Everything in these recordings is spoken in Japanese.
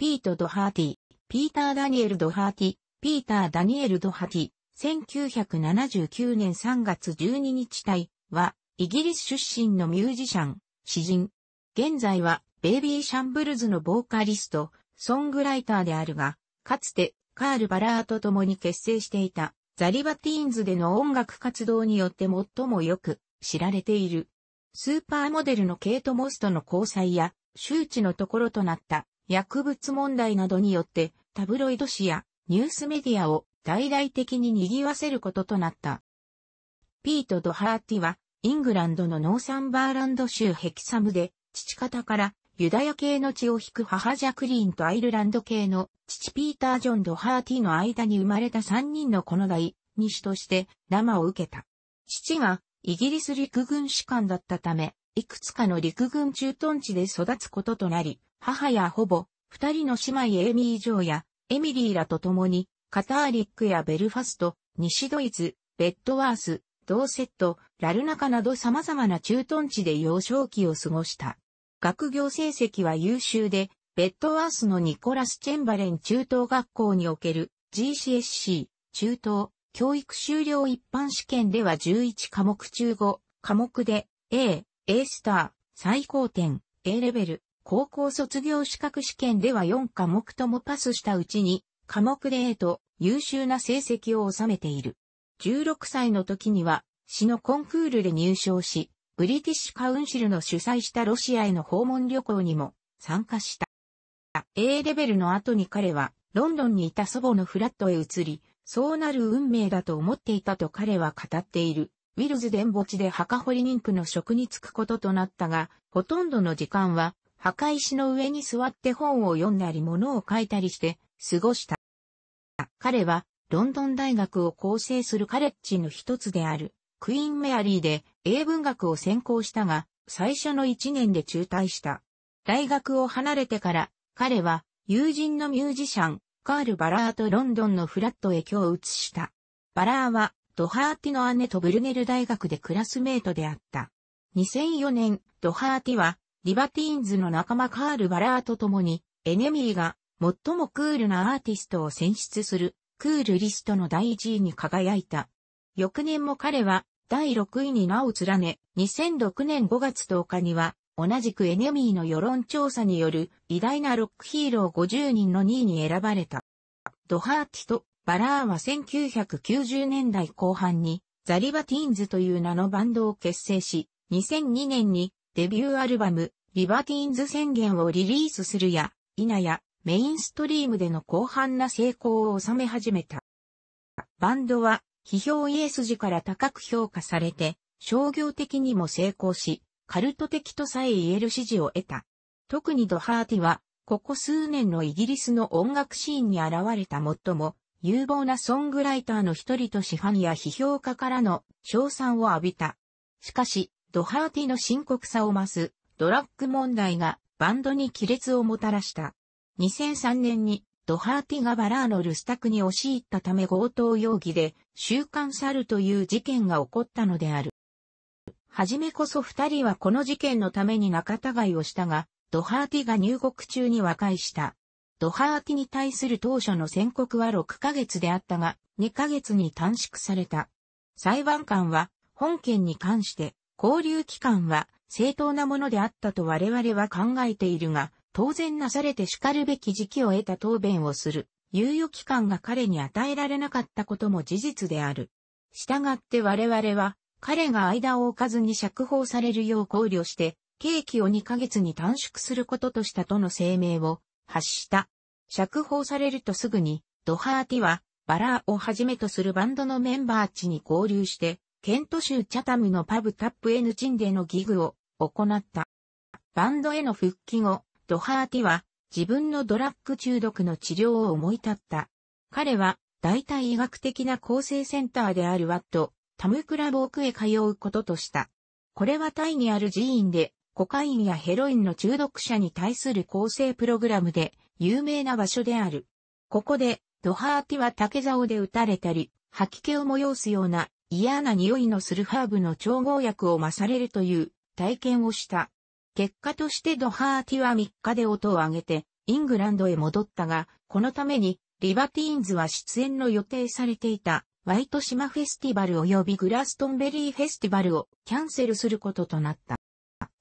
ピート・ドハーティ、ピーター・ダニエル・ドハーティ、ピーター・ダニエル・ドハティ、1979年3月12日帯は、イギリス出身のミュージシャン、詩人。現在は、ベイビー・シャンブルズのボーカリスト、ソングライターであるが、かつて、カール・バラーと共に結成していた、ザリバティーンズでの音楽活動によって最もよく知られている。スーパーモデルのケイト・モスとの交際や、周知のところとなった薬物問題などによってタブロイド紙やニュースメディアを大々的に賑わせることとなった。ピート・ドハーティは、イングランドのノーサンバーランド州ヘキサムで、父方からユダヤ系の血を引く母ジャクリーンとアイルランド系の父ピーター・ジョン・ドハーティの間に生まれた3人の子の代、に主として生を受けた。父がイギリス陸軍士官だったため、いくつかの陸軍駐屯地で育つこととなり、母やほぼ、二人の姉妹エイミー・ジョーや、エミリーらと共に、カターリックやベルファスト、西ドイツ、ベッドワース、ドーセット、ラルナカなど様々な駐屯地で幼少期を過ごした。学業成績は優秀で、ベッドワースのニコラス・チェンバレン中等学校における GCSC 中等教育修了一般試験では11科目中5科目で A、A スター、最高点、A レベル、高校卒業資格試験では4科目ともパスしたうちに、科目で例と優秀な成績を収めている。16歳の時には、詩のコンクールで入賞し、ブリティッシュカウンシルの主催したロシアへの訪問旅行にも参加した。A レベルの後に彼は、ロンドンにいた祖母のフラットへ移り、そうなる運命だと思っていたと彼は語っている。ウィルズ伝墓地で墓掘り人婦の職に就くこととなったが、ほとんどの時間は墓石の上に座って本を読んだり物を書いたりして過ごした。彼はロンドン大学を構成するカレッジの一つであるクイーンメアリーで英文学を専攻したが最初の一年で中退した。大学を離れてから彼は友人のミュージシャンカール・バラーとロンドンのフラットへ今日移した。バラーはドハーティの姉とブルネル大学でクラスメートであった。2004年、ドハーティはリバティーンズの仲間カール・バラーと共に、エネミーが最もクールなアーティストを選出するクールリストの第1位に輝いた。翌年も彼は第6位に名を連ね、2006年5月10日には、同じくエネミーの世論調査による偉大なロックヒーロー50人の2位に選ばれた。ドハーティとバラーは1990年代後半にザ・リバティーンズという名のバンドを結成し、2002年にデビューアルバム、リバティーンズ宣言をリリースするや、否や、メインストリームでの広範な成功を収め始めた。バンドは、批評家筋から高く評価されて、商業的にも成功し、カルト的とさえ言える支持を得た。特にドハーティは、ここ数年のイギリスの音楽シーンに現れた最も有望なソングライターの一人と市販や批評家からの称賛を浴びた。しかし、ドハーティの深刻さを増すドラッグ問題がバンドに亀裂をもたらした。2003年にドハーティがバラーの留守宅に押し入ったため強盗容疑で収監さるという事件が起こったのである。はじめこそ二人はこの事件のために仲違いをしたが、ドハーティが入国中に和解した。ドハーティに対する当初の宣告は6ヶ月であったが、2ヶ月に短縮された。裁判官は、本件に関して、交流期間は正当なものであったと我々は考えているが、当然なされて叱るべき時期を得た答弁をする、猶予期間が彼に与えられなかったことも事実である。従って我々は、彼が間を置かずに釈放されるよう考慮して、刑期を2ヶ月に短縮することとしたとの声明を発した。釈放されるとすぐに、ドハーティは、バラーをはじめとするバンドのメンバーちに合流して、ケント州チャタムのパブタップ N チンでのギグを行った。バンドへの復帰後、ドハーティは自分のドラッグ中毒の治療を思い立った。彼は大体医学的な構成センターであるワット、タムクラボークへ通うこととした。これはタイにある寺院で、コカインやヘロインの中毒者に対する構成プログラムで有名な場所である。ここで、ドハーティは竹竿で撃たれたり、吐き気を催すような嫌な匂いのするハーブの調合薬を増されるという体験をした。結果としてドハーティは3日で音を上げて、イングランドへ戻ったが、このために、リバティーンズは出演の予定されていた、ワイト島フェスティバル及びグラストンベリーフェスティバルをキャンセルすることとなった。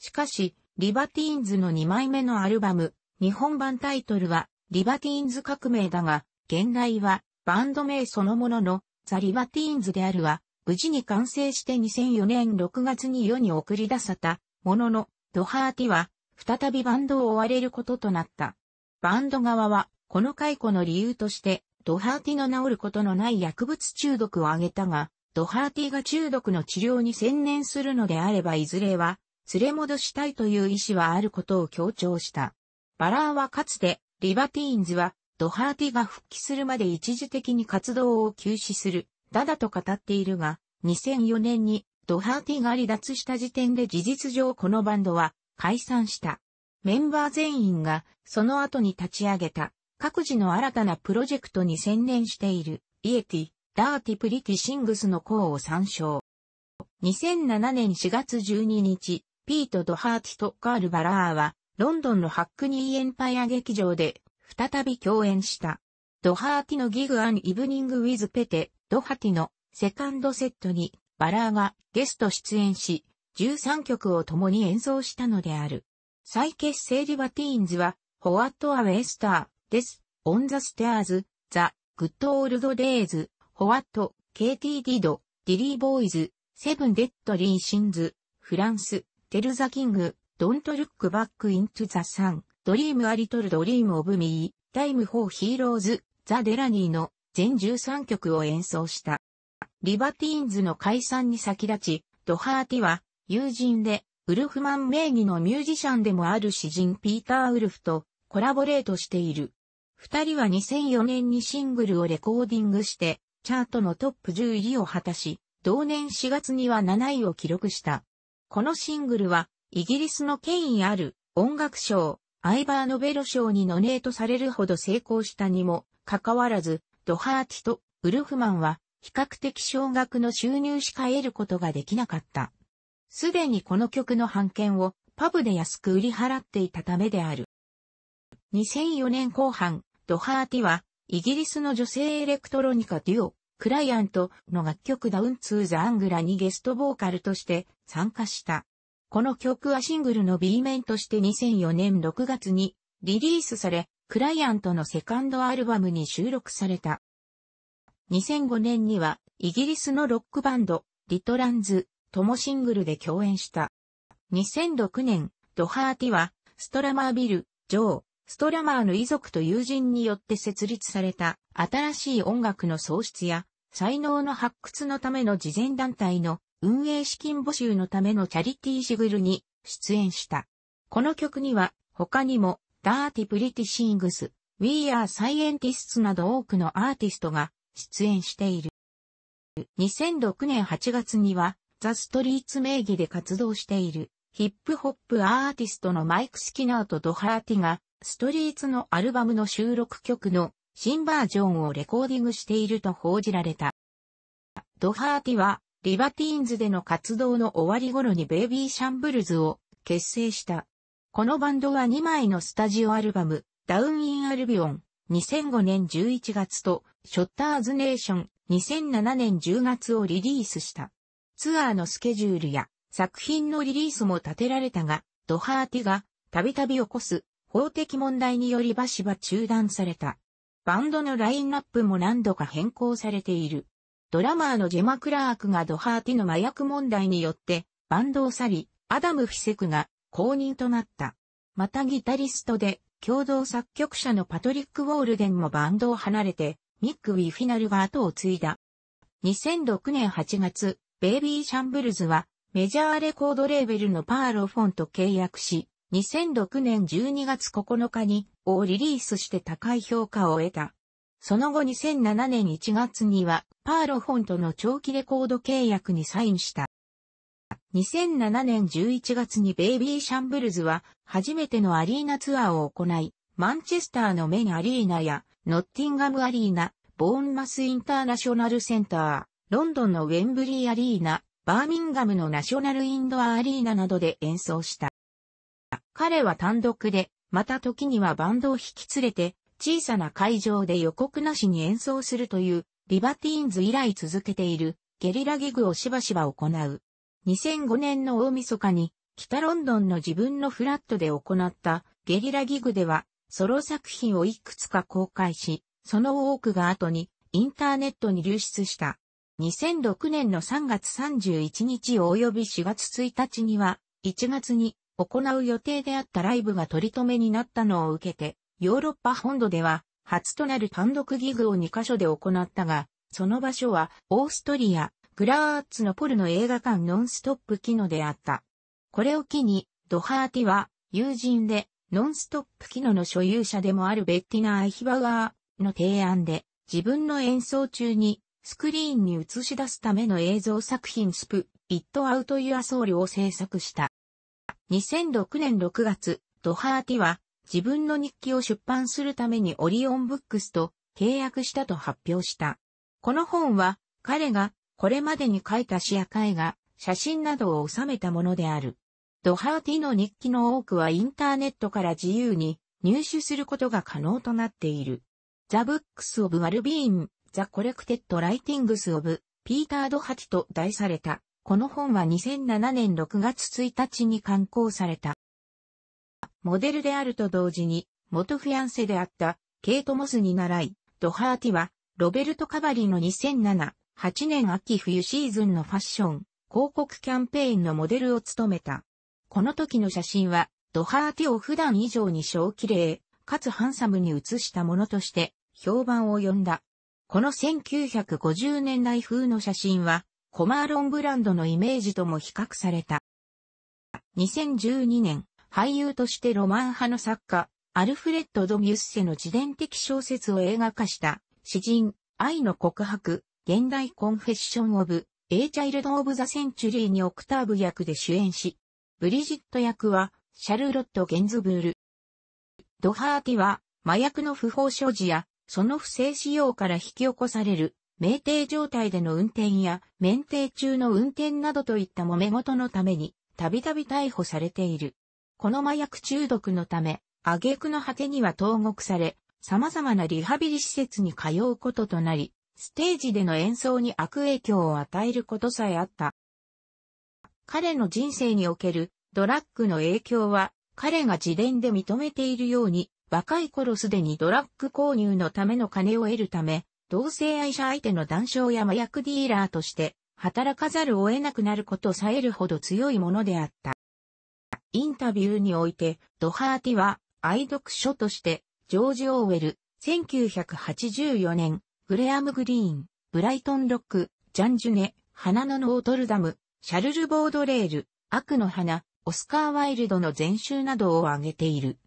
しかし、リバティーンズの2枚目のアルバム、日本版タイトルは、リバティーンズ革命だが、現代は、バンド名そのものの、ザ・リバティーンズであるわ。無事に完成して2004年6月に世に送り出されたものの、ドハーティは、再びバンドを追われることとなった。バンド側は、この解雇の理由として、ドハーティの治ることのない薬物中毒を挙げたが、ドハーティが中毒の治療に専念するのであればいずれは、連れ戻したいという意思はあることを強調した。バラーはかつて、リバティーンズは、ドハーティが復帰するまで一時的に活動を休止するだだと語っているが、2004年にドハーティが離脱した時点で事実上このバンドは解散した。メンバー全員がその後に立ち上げた各自の新たなプロジェクトに専念しているイエティ、ダーティプリティシングスの項を参照。2007年4月12日、ピート・ドハーティとカール・バラーはロンドンのハックニーエンパイア劇場で再び共演した。ドハーティのギグ・アン・イブニング・ウィズ・ペテ、ドハティのセカンドセットにバラーがゲスト出演し、13曲を共に演奏したのである。再結成リバティーンズは、ホワットアウェスターです。オンザステアーズ、ザ、グッドオールドデイズ、ホワット、KT ディド、ディリーボーイズ、セブンデッドリーシンズ、フランス、テルザキング、ドントルックバックイントゥザサン、ドリームアリトルドリームオブミー、タイムフォーヒーローズ、ザ・デラニーの、全13曲を演奏した。リバティーンズの解散に先立ち、ドハーティは友人でウルフマン名義のミュージシャンでもある詩人ピーター・ウルフとコラボレートしている。二人は2004年にシングルをレコーディングして、チャートのトップ10位を果たし、同年4月には7位を記録した。このシングルは、イギリスの権威ある音楽賞、アイバーノベロ賞にノネートされるほど成功したにも、かかわらず、ドハーティとウルフマンは比較的少額の収入しか得ることができなかった。すでにこの曲の版権をパブで安く売り払っていたためである。2004年後半、ドハーティはイギリスの女性エレクトロニカデュオ、クライアントの楽曲ダウンツーザアングラにゲストボーカルとして参加した。この曲はシングルの B 面として2004年6月にリリースされ、クライアントのセカンドアルバムに収録された。2005年には、イギリスのロックバンド、リトランズ、ともシングルで共演した。2006年、ドハーティは、ストラマービル、ジョー、ストラマーの遺族と友人によって設立された新しい音楽の創出や才能の発掘のための慈善団体の運営資金募集のためのチャリティーシグルに出演した。この曲には他にもダーティ・プリティ・シングス、ウィー・アー・サイエンティスツなど多くのアーティストが出演している。2006年8月には、ザ・ストリーツ名義で活動している、ヒップホップアーティストのマイク・スキナーとドハーティが、ストリーツのアルバムの収録曲の新バージョンをレコーディングしていると報じられた。ドハーティは、リバティーンズでの活動の終わり頃にベイビーシャンブルズを結成した。このバンドは2枚のスタジオアルバム、ダウン・イン・アルビオン、2005年11月と、ショッターズ・ネーション、2007年10月をリリースした。ツアーのスケジュールや作品のリリースも立てられたが、ドハーティがたびたび起こす法的問題によりバシバ中断された。バンドのラインナップも何度か変更されている。ドラマーのジェマ・クラークがドハーティの麻薬問題によってバンドを去り、アダム・フィセクが公認となった。またギタリストで共同作曲者のパトリック・ウォールデンもバンドを離れて、ミック・ウィフィナルが後を継いだ。2006年8月、ベイビー・シャンブルズはメジャーレコードレーベルのパーロフォンと契約し、2006年12月9日にをリリースして高い評価を得た。その後2007年1月にはパーロフォンとの長期レコード契約にサインした。2007年11月にベイビーシャンブルズは初めてのアリーナツアーを行い、マンチェスターのメンアリーナやノッティンガムアリーナ、ボーンマスインターナショナルセンター、ロンドンのウェンブリーアリーナ、バーミンガムのナショナルインドアアリーナなどで演奏した。彼は単独で、また時にはバンドを引き連れて、小さな会場で予告なしに演奏するという、リバティーンズ以来続けている、ゲリラギグをしばしば行う。2005年の大晦日に、北ロンドンの自分のフラットで行ったゲリラギグでは、ソロ作品をいくつか公開し、その多くが後にインターネットに流出した。2006年の3月31日及び4月1日には、1月に行う予定であったライブが取り留めになったのを受けて、ヨーロッパ本土では、初となる単独ギグを2カ所で行ったが、その場所は、オーストリア、プラーツのポルの映画館ノンストップ機能であった。これを機に、ドハーティは、友人で、ノンストップ機能の所有者でもあるベッティナ・アイヒバワーの提案で、自分の演奏中に、スクリーンに映し出すための映像作品スプ、イット・アウト・ユア・ソウルを制作した。2006年6月、ドハーティは、自分の日記を出版するためにオリオンブックスと契約したと発表した。この本は、彼がこれまでに書いた視野絵画、写真などを収めたものである。ドハーティの日記の多くはインターネットから自由に入手することが可能となっている。The Books of w a l l b e i n g The Collected Writings of Peter ドハティと題された。この本は2007年6月1日に刊行された。モデルであると同時に、元フィアンセであったケイト・モスに習い、ドハーティは、ロベルト・カバリの2007、8年秋冬シーズンのファッション、広告キャンペーンのモデルを務めた。この時の写真は、ドハーティを普段以上に小綺麗、かつハンサムに写したものとして、評判を呼んだ。この1950年代風の写真は、コマーロンブランドのイメージとも比較された。2012年、俳優としてロマン派の作家、アルフレッド・ド・ミュッセの自伝的小説を映画化した、詩人、愛の告白、現代コンフェッション・オブ・エイ・チャイルド・オブ・ザ・センチュリーにオクターブ役で主演し、ブリジット役はシャルロット・ゲンズブール。ドハーティは麻薬の不法所持やその不正使用から引き起こされる酩酊状態での運転や免停中の運転などといった揉め事のためにたびたび逮捕されている。この麻薬中毒のため、挙句の果てには投獄され、様々なリハビリ施設に通うこととなり、ステージでの演奏に悪影響を与えることさえあった。彼の人生におけるドラッグの影響は、彼が自伝で認めているように、若い頃すでにドラッグ購入のための金を得るため、同性愛者相手の談笑や麻薬ディーラーとして、働かざるを得なくなることさえるほど強いものであった。インタビューにおいて、ドハーティは、愛読書として、ジョージ・オーウェル、1984年、グレアム・グリーン、ブライトン・ロック、ジャン・ジュネ、花のノートルダム、シャルル・ボードレール、悪の花、オスカー・ワイルドの全集などを挙げている。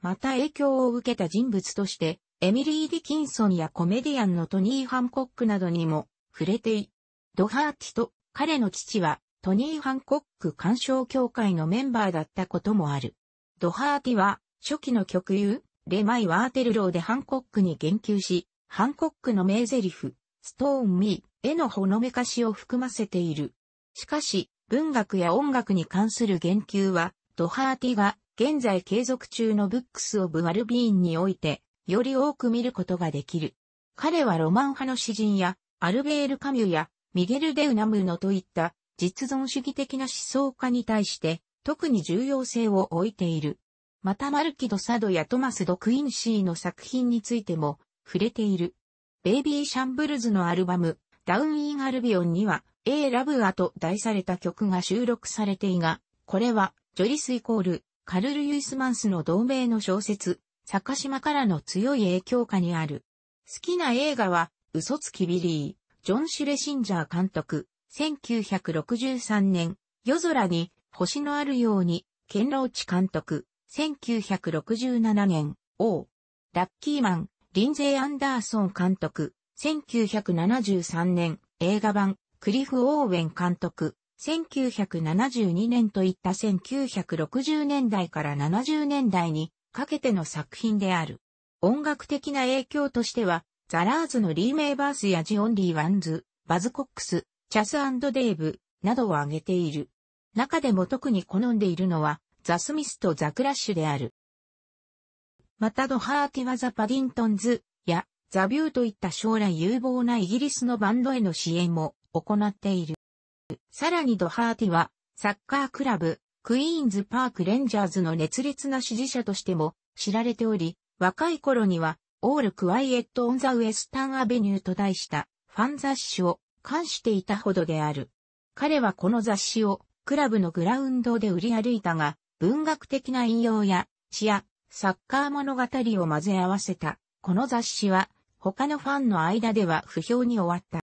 また影響を受けた人物として、エミリー・ディキンソンやコメディアンのトニー・ハンコックなどにも触れてい、ドハーティと彼の父はトニー・ハンコック鑑賞協会のメンバーだったこともある。ドハーティは初期の極有、レマイ・ワーテルローでハンコックに言及し、ハンコックの名台詞、ストーン・ミーへのほのめかしを含ませている。しかし、文学や音楽に関する言及は、ドハーティが現在継続中のブックス・オブ・ワルビーンにおいて、より多く見ることができる。彼はロマン派の詩人や、アルベール・カミュや、ミゲル・デウナムーノといった実存主義的な思想家に対して、特に重要性を置いている。またマルキド・サドやトマス・ド・クインシーの作品についても、触れている。ベイビーシャンブルズのアルバム、ダウン・イン・アルビオンには、A ラブアと題された曲が収録されていが、これは、ジョリスイコール、カルル・ユイスマンスの同名の小説、坂島からの強い影響下にある。好きな映画は、嘘つきビリー、ジョン・シュレシンジャー監督、1963年、夜空に、星のあるように、ケンローチ監督、1967年、王、ラッキーマン、リンゼー・アンダーソン監督、1973年、映画版、クリフ・オーウェン監督、1972年といった1960年代から70年代にかけての作品である。音楽的な影響としては、ザラーズのリー・メイバースやジオン・リー・ワンズ、バズ・コックス、チャスデイブなどを挙げている。中でも特に好んでいるのは、ザ・スミスとザ・クラッシュである。またドハーティはザ・パディントンズやザ・ビューといった将来有望なイギリスのバンドへの支援も行っている。さらにドハーティはサッカークラブ、クイーンズ・パーク・レンジャーズの熱烈な支持者としても知られており、若い頃にはオール・クワイエット・オン・ザ・ウエスタン・アベニューと題したファン雑誌を関していたほどである。彼はこの雑誌をクラブのグラウンドで売り歩いたが、文学的な引用や詩やサッカー物語を混ぜ合わせた、この雑誌は、他のファンの間では不評に終わっ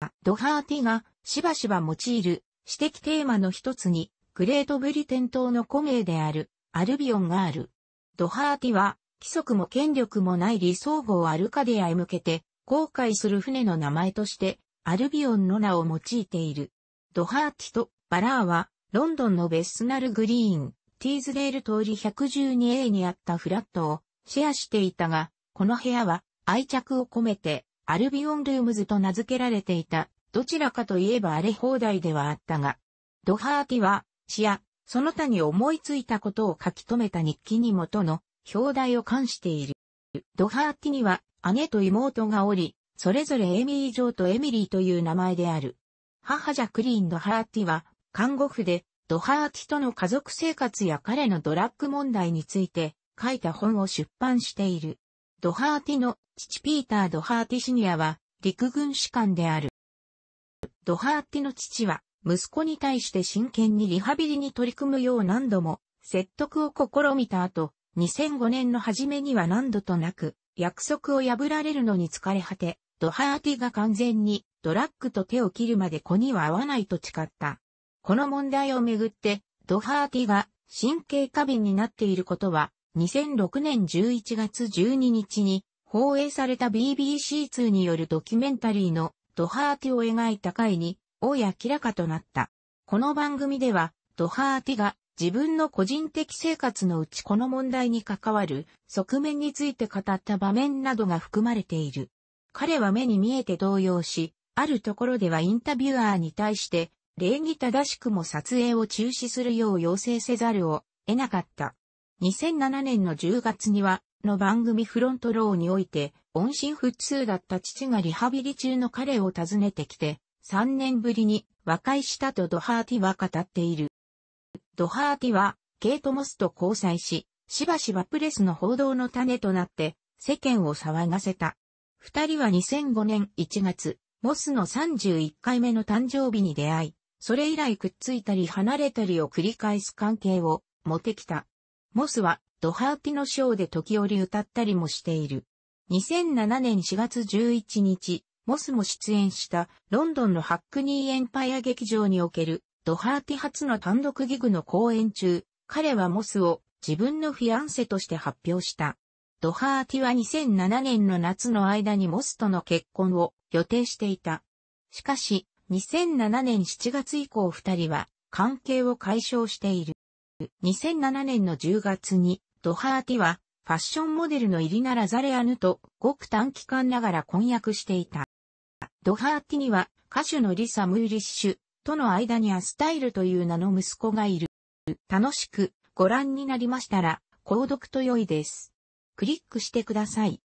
た。ドハーティがしばしば用いる私的テーマの一つに、グレートブリテン島の古名であるアルビオンがある。ドハーティは、規則も権力もない理想法アルカディアへ向けて、航海する船の名前として、アルビオンの名を用いている。ドハーティとバラーは、ロンドンのベスナルグリーン、ティーズデール通り 112A にあったフラットをシェアしていたが、この部屋は愛着を込めてアルビオンルームズと名付けられていた、どちらかといえば荒れ放題ではあったが、ドハーティは、詩や、その他に思いついたことを書き留めた日記に元の表題を冠している。ドハーティには姉と妹がおり、それぞれエミー・ジョーとエミリーという名前である。母ジャクリーン・ドハーティは、看護婦で、ドハーティとの家族生活や彼のドラッグ問題について書いた本を出版している。ドハーティの父ピーター・ドハーティシニアは陸軍士官である。ドハーティの父は息子に対して真剣にリハビリに取り組むよう何度も説得を試みた後、2005年の初めには何度となく約束を破られるのに疲れ果て、ドハーティが完全にドラッグと手を切るまで子には会わないと誓った。この問題をめぐって、ドハーティが神経過敏になっていることは、2006年11月12日に放映された BBC2 によるドキュメンタリーのドハーティを描いた回に、を明らかとなった。この番組では、ドハーティが自分の個人的生活のうちこの問題に関わる側面について語った場面などが含まれている。彼は目に見えて動揺し、あるところではインタビュアーに対して礼儀正しくも撮影を中止するよう要請せざるを得なかった。2007年の10月には、の番組フロントローにおいて、音信不通だった父がリハビリ中の彼を訪ねてきて、3年ぶりに和解したとドハーティは語っている。ドハーティは、ケイト・モスと交際し、しばしばプレスの報道の種となって、世間を騒がせた。二人は2005年1月、モスの31回目の誕生日に出会い、それ以来くっついたり離れたりを繰り返す関係を持ってきた。モスはドハーティのショーで時折歌ったりもしている。2007年4月11日、モスも出演したロンドンのハックニーエンパイア劇場におけるドハーティ初の単独ギグの公演中、彼はモスを自分のフィアンセとして発表した。ドハーティは2007年の夏の間にモスとの結婚を予定していた。しかし、2007年7月以降二人は関係を解消している。2007年の10月にドハーティはファッションモデルのイリナ・ラザレアヌとごく短期間ながら婚約していた。ドハーティには歌手のリサ・ムーリッシュとの間にアスタイルという名の息子がいる。楽しくご覧になりましたら、購読と良いです。クリックしてください。